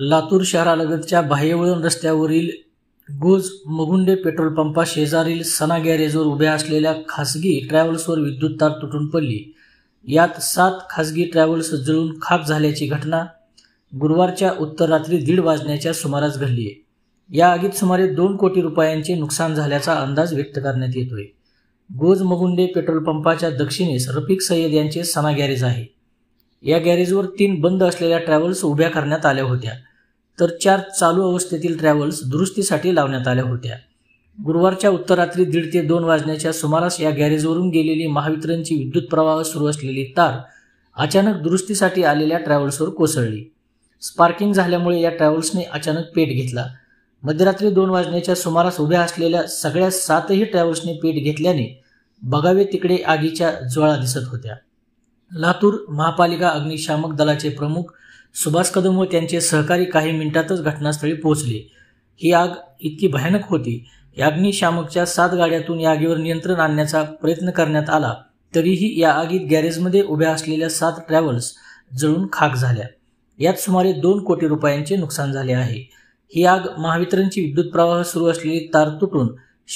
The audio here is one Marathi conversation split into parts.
लातूर शहरालगतच्या बाह्यवळण रस्त्यावरील गोज मगुंडे पेट्रोल पंपा शेजारील सना गॅरेजवर उभ्या असलेल्या खासगी ट्रॅव्हल्सवर विद्युत तार तुटून पडली यात सात खासगी ट्रॅव्हल्स जळून खाक झाल्याची घटना गुरुवारच्या उत्तर रात्री दीड वाजण्याच्या सुमारास घडली आहे या आगीत सुमारे दोन कोटी रुपयांचे नुकसान झाल्याचा अंदाज व्यक्त करण्यात येतोय गोज मगुंडे पेट्रोल पंपाच्या दक्षिणेस रफिक सय्यद यांचे सना गॅरेज आहे या गॅरेजवर तीन बंद असलेल्या ट्रॅव्हल्स उभ्या करण्यात आल्या होत्या तर चार चालू अवस्थेतील ट्रॅव्हल्स दुरुस्तीसाठी लावण्यात आल्या होत्या गुरुवारच्या रात्री दीड ते दोन वाजण्याच्या सुमारास या गॅरेजवरून गेलेली महावितरणची विद्युत प्रवाह सुरू असलेली तार अचानक दुरुस्तीसाठी आलेल्या ट्रॅव्हल्सवर कोसळली स्पार्किंग झाल्यामुळे या ट्रॅव्हल्सने अचानक पेट घेतला मध्यरात्री दोन वाजण्याच्या सुमारास उभ्या असलेल्या सगळ्या सातही ट्रॅव्हल्सने पेट घेतल्याने बघावे तिकडे आगीच्या ज्वाळा दिसत होत्या लातूर महापालिका अग्निशामक दलाचे प्रमुख सुभाष कदम व त्यांचे सहकारी काही मिनिटातच घटनास्थळी पोहोचले ही आग इतकी भयानक होती अग्निशामकच्या सात गाड्यातून या आगीवर नियंत्रण आणण्याचा प्रयत्न करण्यात आला तरीही या आगीत गॅरेजमध्ये उभ्या असलेल्या सात ट्रॅव्हल्स जळून खाक झाल्या यात सुमारे दोन कोटी रुपयांचे नुकसान झाले आहे ही आग महावितरणची विद्युत प्रवाह सुरू असलेली तार तुटून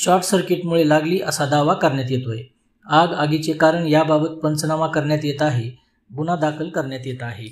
शॉर्ट सर्किटमुळे लागली असा दावा करण्यात येतोय आग आगीचे कारण याबाबत पंचनामा करण्यात येत आहे गुन्हा दाखल करण्यात येत आहे